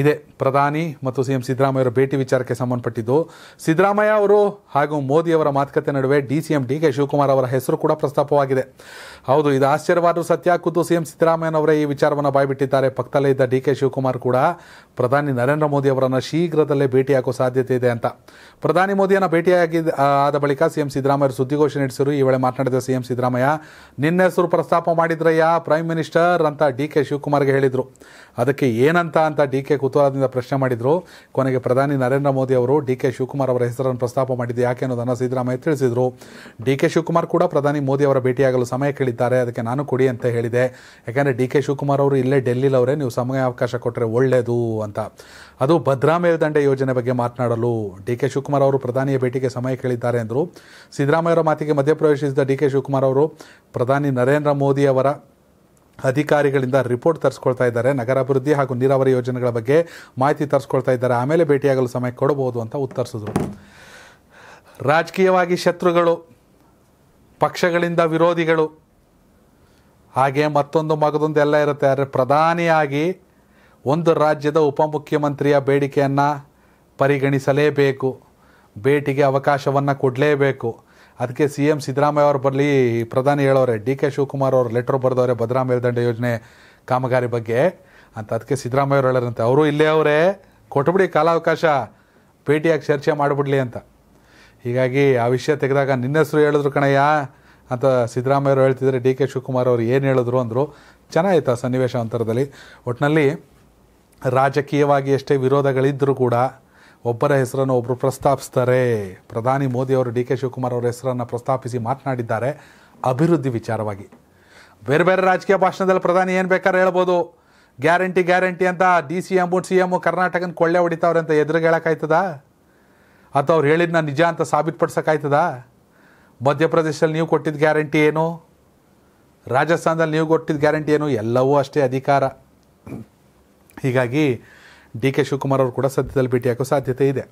ಇದೆ ಪ್ರಧಾನಿ ಮತ್ತು ಸಿಎಂ ಸಿದ್ದರಾಮಯ್ಯರ ಭೇಟಿ ವಿಚಾರಕ್ಕೆ ಸಂಬಂಧಪಟ್ಟಿದ್ದು ಸಿದ್ದರಾಮಯ್ಯ ಅವರು ಹಾಗೂ ಮೋದಿಯವರ ಮಾತುಕತೆ ನಡುವೆ D C M D K Shivakumar ಅವರ ಹೆಸರು ಕೂಡ ಪ್ರಸ್ತಾಪವಾಗಿದೆ ಹೌದು ಇದು ಆಶ್ಚರ್ಯವಾದರೂ ಸತ್ಯ ಖುದ್ದು ಎಂ ಸಿದ್ದರಾಮಯ್ಯನವರೇ ಈ ವಿಚಾರವನ್ನು ಬಾಯ್ಬಿಟ್ಟಿದ್ದಾರೆ ಪಕ್ಕದಲ್ಲೇ ಇದ್ದ ಡಿ ಕೆ ಶಿವಕುಮಾರ್ ಕೂಡ ಪ್ರಧಾನಿ ನರೇಂದ್ರ ಮೋದಿ ಅವರನ್ನು ಶೀಘ್ರದಲ್ಲೇ ಭೇಟಿಯಾಗುವ ಸಾಧ್ಯತೆ ಇದೆ ಅಂತ ಪ್ರಧಾನಿ ಮೋದಿಯನ್ನು ಭೇಟಿಯಾಗಿ ಆದ ಬಳಿಕ ಸಿಎಂ ಸಿದ್ದರಾಮಯ್ಯ ಸುದ್ದಿಗೋಷ್ಠಿ ನಡೆಸಿದರು ಈ ವೇಳೆ ಮಾತನಾಡಿದ ಸಿಎಂ ಸಿದ್ದರಾಮಯ್ಯ ನಿನ್ನ ಹೆಸರು ಪ್ರಸ್ತಾಪ ಮಾಡಿದ್ರಯ್ಯ ಪ್ರೈಮ್ ಮಿನಿಸ್ಟರ್ ಅಂತ ಡಿ ಕೆ ಶಿವಕುಮಾರ್ಗೆ ಹೇಳಿದರು ಅದಕ್ಕೆ ಏನಂತ ಅಂತ ಡಿ ಕೆ ಕುತೂಹಲದಿಂದ ಪ್ರಶ್ನೆ ಮಾಡಿದ್ರು ಕೊನೆಗೆ ಪ್ರಧಾನಿ ನರೇಂದ್ರ ಮೋದಿ ಅವರು ಡಿ ಕೆ ಶಿವಕುಮಾರ್ ಅವರ ಹೆಸರನ್ನು ಪ್ರಸ್ತಾಪ ಮಾಡಿದ್ದು ಯಾಕೆ ಅನ್ನೋದನ್ನು ಸಿದ್ದರಾಮಯ್ಯ ತಿಳಿಸಿದರು ಡಿ ಕೆ ಶಿವಕುಮಾರ್ ಕೂಡ ಪ್ರಧಾನಿ ಮೋದಿ ಅವರ ಭೇಟಿಯಾಗಲು ಸಮಯ ಕೇಳಿದ್ದಾರೆ ಅದಕ್ಕೆ ನಾನು ಕೊಡಿ ಅಂತ ಹೇಳಿದೆ ಯಾಕೆಂದರೆ ಡಿ ಕೆ ಶಿವಕುಮಾರ್ ಅವರು ಇಲ್ಲೇ ಡೆಲ್ಲಿಲವರೇ ನೀವು ಸಮಯ ಅವಕಾಶ ಕೊಟ್ಟರೆ ಒಳ್ಳೆಯದು ಅಂತ ಅದು ಭದ್ರಾ ಮೇಲ್ದಂಡೆ ಯೋಜನೆ ಬಗ್ಗೆ ಮಾತನಾಡಲು ಡಿ ಕೆ ಶಿವಕುಮಾರ್ ಅವರು ಪ್ರಧಾನಿಯ ಭೇಟಿಗೆ ಸಮಯ ಕೇಳಿದ್ದಾರೆ ಎಂದರು ಸಿದ್ದರಾಮಯ್ಯ ಅವರ ಮಾತಿಗೆ ಮಧ್ಯಪ್ರವೇಶಿಸಿದ ಡಿ ಕೆ ಶಿವಕುಮಾರ್ ಅವರು ಪ್ರಧಾನಿ ನರೇಂದ್ರ ಮೋದಿ ಅವರ ಅಧಿಕಾರಿಗಳಿಂದ ರಿಪೋರ್ಟ್ ತರಿಸ್ಕೊಳ್ತಾ ಇದ್ದಾರೆ ನಗರಾಭಿವೃದ್ಧಿ ಹಾಗೂ ನೀರಾವರಿ ಯೋಜನೆಗಳ ಬಗ್ಗೆ ಮಾಹಿತಿ ತರಿಸ್ಕೊಳ್ತಾ ಇದ್ದಾರೆ ಆಮೇಲೆ ಭೇಟಿಯಾಗಲು ಸಮಯ ಕೊಡಬಹುದು ಅಂತ ಉತ್ತರಿಸಿದ್ರು ರಾಜಕೀಯವಾಗಿ ಶತ್ರುಗಳು ಪಕ್ಷಗಳಿಂದ ವಿರೋಧಿಗಳು ಹಾಗೆ ಮತ್ತೊಂದು ಮಗದೊಂದು ಎಲ್ಲ ಇರುತ್ತೆ ಆದರೆ ಪ್ರಧಾನಿಯಾಗಿ ಒಂದು ರಾಜ್ಯದ ಉಪಮುಖ್ಯಮಂತ್ರಿಯ ಬೇಡಿಕೆಯನ್ನು ಪರಿಗಣಿಸಲೇಬೇಕು ಭೇಟಿಗೆ ಅವಕಾಶವನ್ನು ಕೊಡಲೇಬೇಕು ಅದಕ್ಕೆ ಸಿ ಎಂ ಸಿದ್ದರಾಮಯ್ಯ ಅವರು ಬರಲಿ ಪ್ರಧಾನಿ ಹೇಳೋರೆ ಡಿ ಕೆ ಶಿವಕುಮಾರ್ ಅವರು ಲೆಟ್ರ್ ಬರೆದವ್ರೆ ಭದ್ರಾ ಮೇಲ್ದಂಡೆ ಯೋಜನೆ ಕಾಮಗಾರಿ ಬಗ್ಗೆ ಅಂತ ಅದಕ್ಕೆ ಸಿದ್ದರಾಮಯ್ಯ ಅವರು ಹೇಳೋರಂತೆ ಅವರು ಇಲ್ಲೇ ಅವರೇ ಕೊಟ್ಬಿಡಿ ಕಾಲಾವಕಾಶ ಭೇಟಿಯಾಗಿ ಚರ್ಚೆ ಮಾಡಿಬಿಡಲಿ ಅಂತ ಹೀಗಾಗಿ ಆ ವಿಷಯ ತೆಗೆದಾಗ ನಿನ್ನ ಹೇಳಿದ್ರು ಕಣಯ್ಯ ಅಂತ ಅವರು ಹೇಳ್ತಿದ್ರೆ ಡಿ ಕೆ ಶಿವಕುಮಾರ್ ಅವರು ಏನು ಹೇಳಿದ್ರು ಅಂದರು ಚೆನ್ನಾಗಿತ್ತು ಆ ಸನ್ನಿವೇಶ ಅಂತರದಲ್ಲಿ ಒಟ್ಟಿನಲ್ಲಿ ರಾಜಕೀಯವಾಗಿ ಎಷ್ಟೇ ವಿರೋಧಗಳಿದ್ದರೂ ಕೂಡ ಒಬ್ಬರ ಹೆಸರನ್ನು ಒಬ್ಬರು ಪ್ರಸ್ತಾಪಿಸ್ತಾರೆ ಪ್ರಧಾನಿ ಮೋದಿಯವರು ಡಿ ಕೆ ಶಿವಕುಮಾರ್ ಅವರ ಹೆಸರನ್ನು ಪ್ರಸ್ತಾಪಿಸಿ ಮಾತನಾಡಿದ್ದಾರೆ ಅಭಿವೃದ್ಧಿ ವಿಚಾರವಾಗಿ ಬೇರೆ ಬೇರೆ ರಾಜಕೀಯ ಭಾಷಣದಲ್ಲಿ ಪ್ರಧಾನಿ ಏನು ಬೇಕಾದ್ರೆ ಹೇಳ್ಬೋದು ಗ್ಯಾರಂಟಿ ಗ್ಯಾರಂಟಿ ಅಂತ D C M C M ಕರ್ನಾಟಕನ ಕೊಳ್ಳೆ ಹೊಡಿತಾವ್ರೆ ಅಂತ ಎದುರು ಹೇಳೋಕ್ಕಾಯ್ತದ ಅಥವಾ ಅವ್ರು ಹೇಳಿದ್ನ ನಿಜ ಅಂತ ಸಾಬೀತುಪಡಿಸೋಕ್ಕಾಯ್ತದ ಮಧ್ಯಪ್ರದೇಶದಲ್ಲಿ ನೀವು ಕೊಟ್ಟಿದ್ದ ಗ್ಯಾರಂಟಿ ಏನು ರಾಜಸ್ಥಾನದಲ್ಲಿ ನೀವು ಕೊಟ್ಟಿದ್ದ ಗ್ಯಾರಂಟಿ ಏನು ಎಲ್ಲವೂ ಅಷ್ಟೇ ಅಧಿಕಾರ ಹೀಗಾಗಿ ಡಿ ಕೆ ಶಿವಕುಮಾರ್ ಅವರು ಕೂಡ ಸದ್ಯದಲ್ಲಿ ಭೇಟಿಯಾಗೋ ಸಾಧ್ಯತೆ ಇದೆ